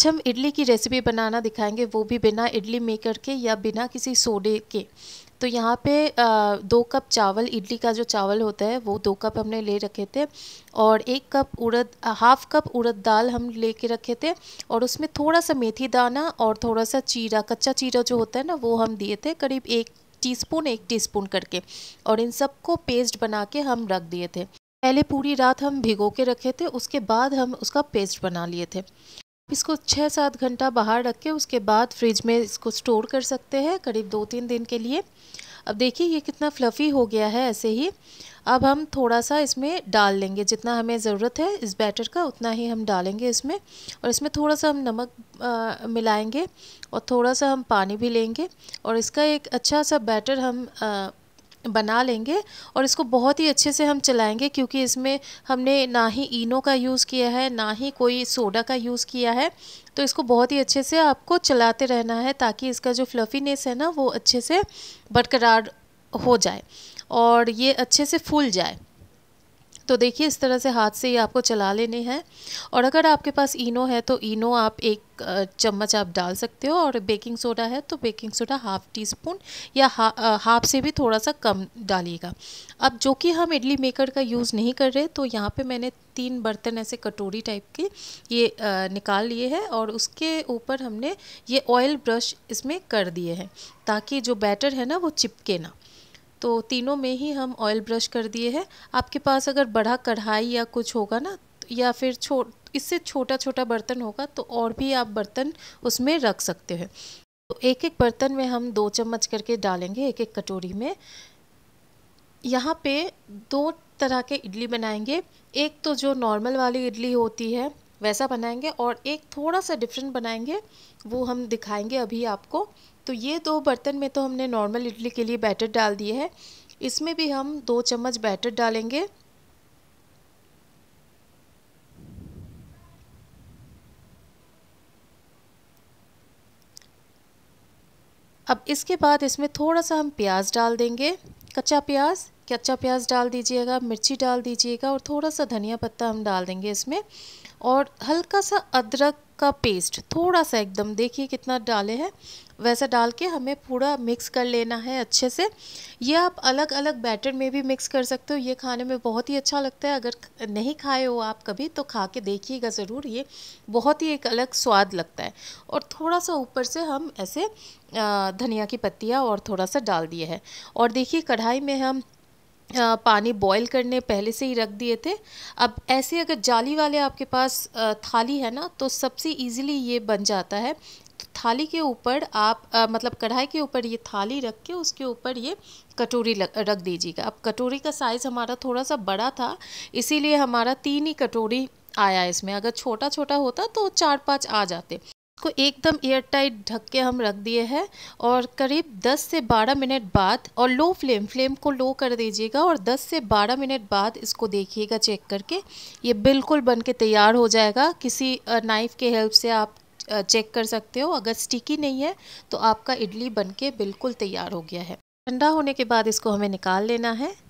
आज हम इडली की रेसिपी बनाना दिखाएंगे वो भी बिना इडली मेकर के या बिना किसी सोडे के तो यहाँ पे आ, दो कप चावल इडली का जो चावल होता है वो दो कप हमने ले रखे थे और एक कप उड़द हाफ कप उड़द दाल हम ले कर रखे थे और उसमें थोड़ा सा मेथी दाना और थोड़ा सा चीरा कच्चा चीरा जो होता है ना वो हम दिए थे करीब एक टीस्पून एक टीस्पून करके और इन सब को पेस्ट बना के हम रख दिए थे पहले पूरी रात हम भिगो के रखे थे उसके बाद हम उसका पेस्ट बना लिए थे इसको छः सात घंटा बाहर रख के उसके बाद फ्रिज में इसको स्टोर कर सकते हैं करीब दो तीन दिन के लिए अब देखिए ये कितना फ्लफ़ी हो गया है ऐसे ही अब हम थोड़ा सा इसमें डाल लेंगे जितना हमें ज़रूरत है इस बैटर का उतना ही हम डालेंगे इसमें और इसमें थोड़ा सा हम नमक आ, मिलाएंगे और थोड़ा सा हम पानी भी लेंगे और इसका एक अच्छा सा बैटर हम आ, बना लेंगे और इसको बहुत ही अच्छे से हम चलाएंगे क्योंकि इसमें हमने ना ही इनो का यूज़ किया है ना ही कोई सोडा का यूज़ किया है तो इसको बहुत ही अच्छे से आपको चलाते रहना है ताकि इसका जो फ्लफ़ीनेस है ना वो अच्छे से बरकरार हो जाए और ये अच्छे से फूल जाए तो देखिए इस तरह से हाथ से ये आपको चला लेने हैं और अगर आपके पास इनो है तो इनो आप एक चम्मच आप डाल सकते हो और बेकिंग सोडा है तो baking soda half teaspoon या हा, हाफ से भी थोड़ा सा कम डालिएगा अब जो कि हम इडली मेकर का यूज़ नहीं कर रहे तो यहाँ पे मैंने तीन बर्तन ऐसे कटोरी टाइप के ये निकाल लिए हैं और उसके ऊपर हमने ये ऑयल ब्रश इसमें कर दिए हैं ताकि जो बैटर है ना वो चिपके ना तो तीनों में ही हम ऑयल ब्रश कर दिए हैं आपके पास अगर बड़ा कढ़ाई या कुछ होगा ना या फिर छो इससे छोटा छोटा बर्तन होगा तो और भी आप बर्तन उसमें रख सकते हैं तो एक एक बर्तन में हम दो चम्मच करके डालेंगे एक एक कटोरी में यहाँ पे दो तरह के इडली बनाएंगे एक तो जो नॉर्मल वाली इडली होती है वैसा बनाएंगे और एक थोड़ा सा डिफरेंट बनाएंगे वो हम दिखाएंगे अभी आपको तो ये दो बर्तन में तो हमने नॉर्मल इडली के लिए बैटर डाल दिए है इसमें भी हम दो चम्मच बैटर डालेंगे अब इसके बाद इसमें थोड़ा सा हम प्याज डाल देंगे कच्चा प्याज कच्चा प्याज डाल दीजिएगा मिर्ची डाल दीजिएगा और थोड़ा सा धनिया पत्ता हम डाल देंगे इसमें और हल्का सा अदरक का पेस्ट थोड़ा सा एकदम देखिए कितना डाले हैं वैसा डाल के हमें पूरा मिक्स कर लेना है अच्छे से ये आप अलग अलग बैटर में भी मिक्स कर सकते हो ये खाने में बहुत ही अच्छा लगता है अगर नहीं खाए हो आप कभी तो खा के देखिएगा ज़रूर ये बहुत ही एक अलग स्वाद लगता है और थोड़ा सा ऊपर से हम ऐसे धनिया की पत्तियाँ और थोड़ा सा डाल दिए हैं और देखिए कढ़ाई में हम पानी बॉईल करने पहले से ही रख दिए थे अब ऐसे अगर जाली वाले आपके पास थाली है ना तो सबसे इजीली ये बन जाता है तो थाली के ऊपर आप आ, मतलब कढ़ाई के ऊपर ये थाली रख के उसके ऊपर ये कटोरी रख दीजिएगा अब कटोरी का साइज़ हमारा थोड़ा सा बड़ा था इसीलिए हमारा तीन ही कटोरी आया इसमें अगर छोटा छोटा होता तो चार पाँच आ जाते को एकदम एयर टाइट ढक के हम रख दिए हैं और करीब 10 से 12 मिनट बाद और लो फ्लेम फ्लेम को लो कर दीजिएगा और 10 से 12 मिनट बाद इसको देखिएगा चेक करके ये बिल्कुल बन के तैयार हो जाएगा किसी नाइफ़ के हेल्प से आप चेक कर सकते हो अगर स्टिकी नहीं है तो आपका इडली बन के बिल्कुल तैयार हो गया है ठंडा होने के बाद इसको हमें निकाल लेना है